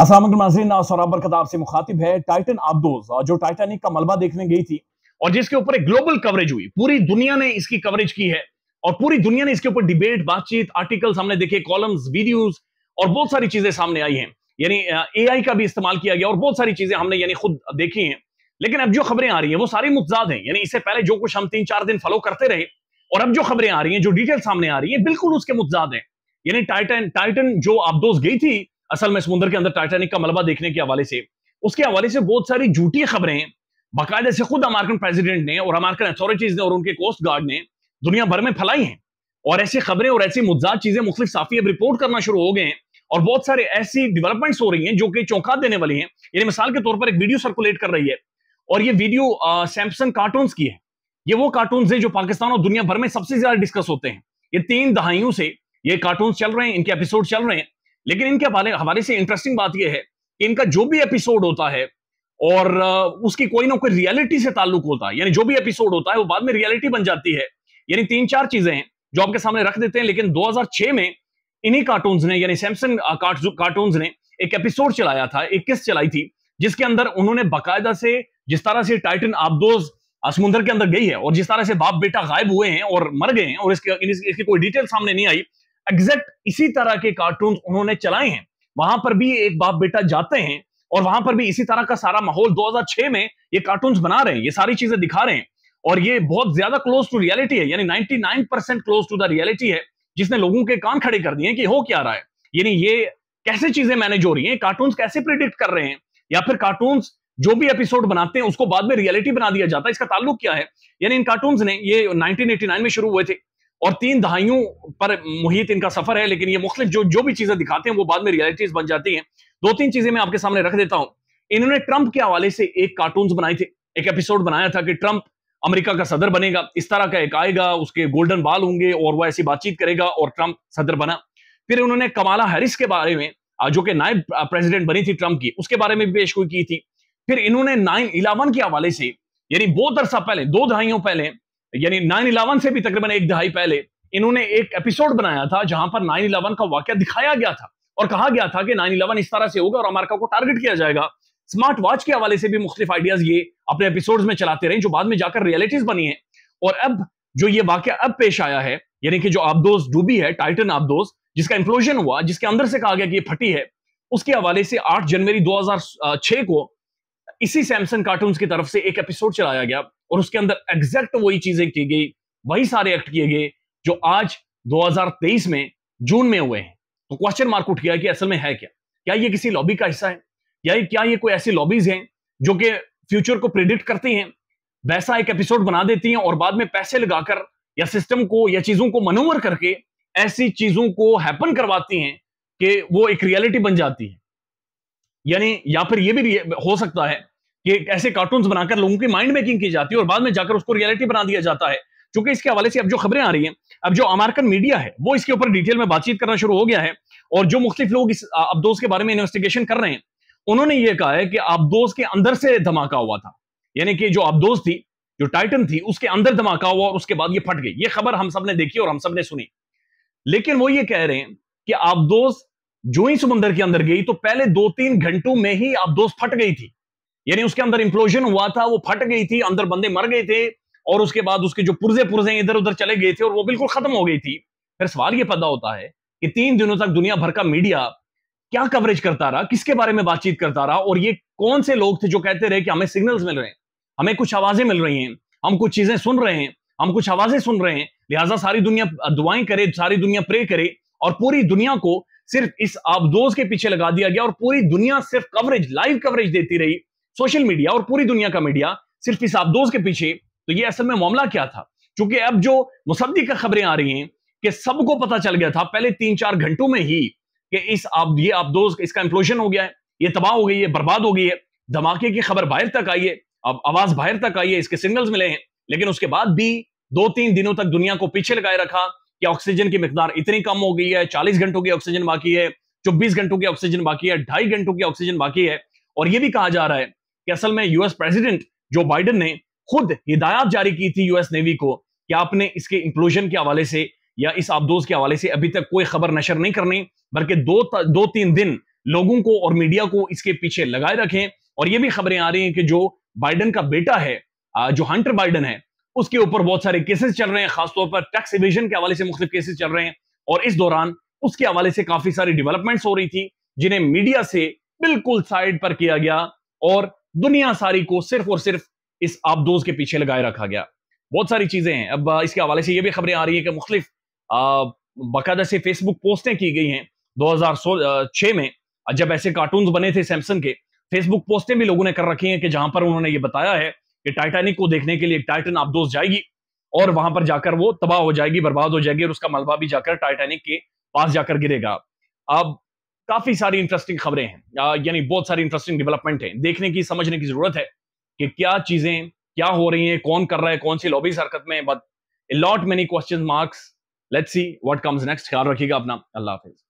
असलम सौरभ बरकत आपसे मुखातिब है टाइटन आबदोज जो टाइटैनिक का मलबा देखने गई थी और जिसके ऊपर एक ग्लोबल कवरेज हुई पूरी दुनिया ने इसकी कवरेज की है और पूरी दुनिया ने इसके ऊपर डिबेट बातचीत आर्टिकल्स हमने देखे कॉलम्स वीडियोस और बहुत सारी चीजें सामने आई हैं यानी एआई का भी इस्तेमाल किया गया और बहुत सारी चीजें हमने यानी खुद देखी हैं लेकिन अब जो खबरें आ रही हैं वो सारी मुतजाद हैं यानी इससे पहले जो कुछ हम तीन चार दिन फॉलो करते रहे और अब जो खबरें आ रही हैं जो डिटेल सामने आ रही है बिल्कुल उसके मुतजाद हैं यानी टाइटन टाइटन जो आबदोज गई थी असल में समुद्र के अंदर टाइटेनिक का मलबा देखने के हवाले से उसके हवाले से बहुत सारी झूठी खबरें बाकायदे से खुद अमेरिकन प्रेसिडेंट ने और अमेरिकन अथॉरिटीज ने और उनके कोस्ट गार्ड ने दुनिया भर में फैलाई हैं और ऐसी खबरें और ऐसी मुजाद चीजें मुख्त साफी अब रिपोर्ट करना शुरू हो गए हैं और बहुत सारे ऐसी डेवलपमेंट्स हो रही हैं जो कि चौंका देने वाली हैं यानी मिसाल के तौर पर एक वीडियो सर्कुलेट कर रही है और ये वीडियो सैमसंग कार्टून की है ये वो कार्टून है जो पाकिस्तान और दुनिया भर में सबसे ज्यादा डिस्कस होते हैं ये तीन दहाइयों से ये कार्टून चल रहे हैं इनके एपिसोड चल रहे हैं लेकिन इनके हवाले हमारे से इंटरेस्टिंग बात यह है कि इनका जो भी एपिसोड होता है और उसकी कोई ना कोई रियलिटी से ताल्लुक होता है यानी जो भी एपिसोड होता है वो बाद में रियलिटी बन जाती है यानी तीन चार चीजें हैं जो आपके सामने रख देते हैं लेकिन 2006 में इन्हीं कार्टून ने यानी सैमसंग कार्टून ने एक एपिसोड चलाया था एक किस्त चलाई थी जिसके अंदर उन्होंने बाकायदा से जिस तरह से टाइटन आबदोज समुंदर के अंदर गई है और जिस तरह से बाप बेटा गायब हुए हैं और मर गए हैं और इसके इसकी कोई डिटेल सामने नहीं आई एग्जैक्ट इसी तरह के कार्टून उन्होंने चलाए हैं वहां पर भी एक बाप बेटा जाते हैं और वहां पर भी इसी तरह का सारा माहौल 2006 में ये कार्टून बना रहे हैं ये सारी चीजें दिखा रहे हैं और ये बहुत ज्यादा क्लोज टू रियलिटी है यानी 99 percent close to the reality है जिसने लोगों के कान खड़े कर दिए कि हो क्या रहा है यानी ये कैसे चीजें मैनेज हो रही है कार्टून कैसे प्रिडिक्ट कर रहे हैं या फिर कार्टून जो भी एपिसोड बनाते हैं उसको बाद में रियलिटी बना दिया जाता है इसका ताल्लुक क्या है यानी इन कार्टून ने ये 1989 में शुरू हुए थे और तीन दहाइयों पर मुहित इनका सफर है लेकिन ये मुख्तु जो जो भी चीजें दिखाते हैं वो बाद में रियलिटीज बन जाती हैं दो तीन चीजें मैं आपके सामने रख देता हूं इन्होंने ट्रंप के हवाले से एक कार्टून बनाए थे एक एपिसोड बनाया था कि ट्रंप अमेरिका का सदर बनेगा इस तरह का एक आएगा उसके गोल्डन बाल होंगे और वह ऐसी बातचीत करेगा और ट्रंप सदर बना फिर उन्होंने कमाला हैरिस के बारे में जो कि नायब प्रेसिडेंट बनी थी ट्रंप की उसके बारे में भी पेशगोई की थी फिर इन्होंने नाइन इलेवन के हवाले से यानी बहुत अरसा पहले दो दहाइयों पहले यानी नाइन इलेवन से भी तकरीबन एक दहाई पहले इन्होंने एक एपिसोड बनाया था जहां पर नाइन इलेवन का वाक्य दिखाया गया था और कहा गया था कि नाइन इलेवन इस तरह से होगा और अमेरिका को टारगेट किया जाएगा स्मार्ट वॉच के हवाले से भी मुख्तलिफ आइडियाज ये अपने एपिसोड में चलाते रहे जो बाद में जाकर रियलिटीज बनी है और अब जो ये वाक्य अब पेश आया है यानी कि जो आबदोज डूबी है टाइटन आबदोज जिसका इंफ्लोजन हुआ जिसके अंदर से कहा गया कि ये फटी है उसके हवाले से 8 जनवरी 2006 को इसी सैमसंग कार्टून की तरफ से एक एपिसोड चलाया गया और उसके अंदर एग्जैक्ट वही चीजें की गई वही सारे एक्ट किए गए जो आज 2023 में जून में हुए हैं तो क्वेश्चन मार्क उठ गया कि असल में है क्या क्या ये किसी लॉबी का हिस्सा है या ये क्या ये कोई ऐसी लॉबीज हैं जो कि फ्यूचर को प्रिडिक्ट करती हैं वैसा एक एपिसोड बना देती हैं और बाद में पैसे लगाकर या सिस्टम को या चीजों को मनोवर करके ऐसी चीजों को हैपन करवाती हैं कि वो एक रियलिटी बन जाती है यानी या फिर ये भी हो सकता है कि ऐसे कार्टून बनाकर लोगों की माइंड मेकिंग की जाती है और बाद में जाकर उसको रियलिटी बना दिया जाता है चूंकि इसके हवाले से अब जो खबरें आ रही हैं अब जो अमेरिकन मीडिया है वो इसके ऊपर डिटेल में बातचीत करना शुरू हो गया है और जो मुख्तलिफ लोग इस अबदोज के बारे में इन्वेस्टिगेशन कर रहे हैं उन्होंने ये कहा है कि आबदोज के अंदर से धमाका हुआ था यानी कि जो आबदोज थी जो टाइटन थी उसके अंदर धमाका हुआ और उसके बाद ये फट गई ये खबर हम सब ने देखी और हम सब ने सुनी लेकिन वो ये कह रहे हैं कि आबदोज जो ही समुंदर के अंदर गई तो पहले दो तीन घंटों में ही आप दोस्त फट गई थी यानी उसके अंदर इंप्लोजन हुआ था वो फट गई थी अंदर बंदे मर गए थे और उसके बाद उसके जो पुर्जे पुर्जे इधर उधर चले गए थे और वो बिल्कुल खत्म हो गई थी फिर सवाल ये पैदा होता है कि तीन दिनों तक दुनिया भर का मीडिया क्या कवरेज करता रहा किसके बारे में बातचीत करता रहा और ये कौन से लोग थे जो कहते रहे कि हमें सिग्नल्स मिल रहे हैं हमें कुछ आवाजें मिल रही हैं हम कुछ चीजें सुन रहे हैं हम कुछ आवाजें सुन रहे हैं लिहाजा सारी दुनिया दुआएं करे सारी दुनिया प्रे करे और पूरी दुनिया को सिर्फ इस आबदोज के पीछे लगा दिया गया और पूरी दुनिया सिर्फ कवरेज लाइव कवरेज देती रही सोशल मीडिया और पूरी दुनिया का मीडिया सिर्फ इस आबदोज के पीछे तो ये असल में मामला क्या था क्योंकि अब जो मुसद्दी का खबरें आ रही हैं कि सबको पता चल गया था पहले तीन चार घंटों में ही कि इस आप ये आबदोज इसका इंफ्लोशन हो गया है ये तबाह हो गई है बर्बाद हो गई है धमाके की खबर बाहर तक आई है अब आवाज बाहर तक आई है इसके सिग्नल्स मिले हैं लेकिन उसके बाद भी दो तीन दिनों तक दुनिया को पीछे लगाए रखा कि ऑक्सीजन की मकदार इतनी कम हो गई है चालीस घंटों की ऑक्सीजन बाकी है चौबीस घंटों की ऑक्सीजन बाकी है ढाई घंटों की ऑक्सीजन बाकी है और यह भी कहा जा रहा है कि असल में यूएस प्रेसिडेंट जो बाइडन ने खुद हिदायत जारी की थी यूएस नेवी को कि आपने इसके इंक्लूजन के हवाले से या इस आबदोज के हवाले से अभी तक कोई खबर नशर नहीं करनी बल्कि दो दो तीन दिन लोगों को और मीडिया को इसके पीछे लगाए रखें और ये भी खबरें आ रही हैं कि जो बाइडन का बेटा है जो हंटर बाइडन है उसके ऊपर बहुत सारे केसेस चल रहे हैं खासतौर पर टैक्स इवेजन के हवाले से मुख्तु केसेस चल रहे हैं और इस दौरान उसके हवाले से काफी सारी डेवलपमेंट्स हो रही थी जिन्हें मीडिया से बिल्कुल साइड पर किया गया और दुनिया सारी को सिर्फ और सिर्फ इस आबदोज के पीछे लगाए रखा गया बहुत सारी चीजें हैं अब इसके हवाले से ये भी खबरें आ रही है कि मुख्तलिफ बाकायदा से फेसबुक पोस्टें की गई हैं छह में जब ऐसे कार्टून बने थे सैमसंग के फेसबुक पोस्टें भी लोगों ने कर रखी हैं कि जहां पर उन्होंने ये बताया है कि टाइटैनिक को देखने के लिए टाइटन आबदोस जाएगी और वहां पर जाकर वो तबाह हो जाएगी बर्बाद हो जाएगी और उसका मलबा भी जाकर टाइटैनिक के पास जाकर गिरेगा अब काफी सारी इंटरेस्टिंग खबरें हैं यानी बहुत सारी इंटरेस्टिंग डेवलपमेंट है देखने की समझने की जरूरत है कि क्या चीजें क्या हो रही हैं कौन कर रहा है कौन सी लॉबी हरकत में but lot many question marks let's see what comes next ख्याल रखिएगा अपना अल्लाह हाफिज